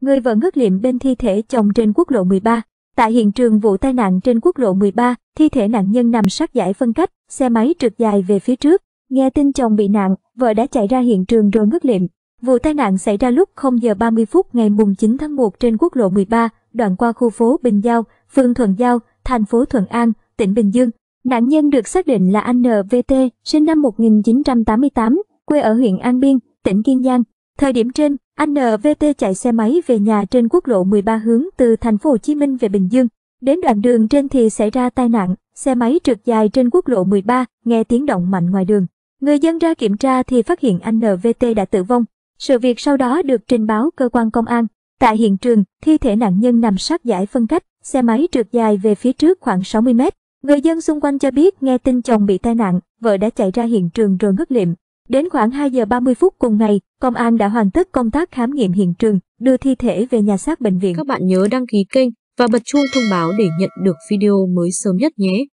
người vợ ngất liệm bên thi thể chồng trên quốc lộ 13. Tại hiện trường vụ tai nạn trên quốc lộ 13, thi thể nạn nhân nằm sát giải phân cách, xe máy trượt dài về phía trước. Nghe tin chồng bị nạn, vợ đã chạy ra hiện trường rồi ngất liệm. Vụ tai nạn xảy ra lúc 0 giờ 30 phút ngày mùng 9 tháng 1 trên quốc lộ 13, đoạn qua khu phố Bình Giao, phường Thuận Giao, thành phố Thuận An, tỉnh Bình Dương. Nạn nhân được xác định là anh NVT, sinh năm 1988, quê ở huyện An Biên, tỉnh Kiên Giang. Thời điểm trên, anh NVT chạy xe máy về nhà trên quốc lộ 13 hướng từ thành phố Hồ Chí Minh về Bình Dương. Đến đoạn đường trên thì xảy ra tai nạn, xe máy trượt dài trên quốc lộ 13, nghe tiếng động mạnh ngoài đường. Người dân ra kiểm tra thì phát hiện anh NVT đã tử vong. Sự việc sau đó được trình báo cơ quan công an. Tại hiện trường, thi thể nạn nhân nằm sát giải phân cách, xe máy trượt dài về phía trước khoảng 60 mét. Người dân xung quanh cho biết nghe tin chồng bị tai nạn, vợ đã chạy ra hiện trường rồi ngất liệm. Đến khoảng 2 giờ 30 phút cùng ngày, công an đã hoàn tất công tác khám nghiệm hiện trường, đưa thi thể về nhà xác bệnh viện. Các bạn nhớ đăng ký kênh và bật chuông thông báo để nhận được video mới sớm nhất nhé.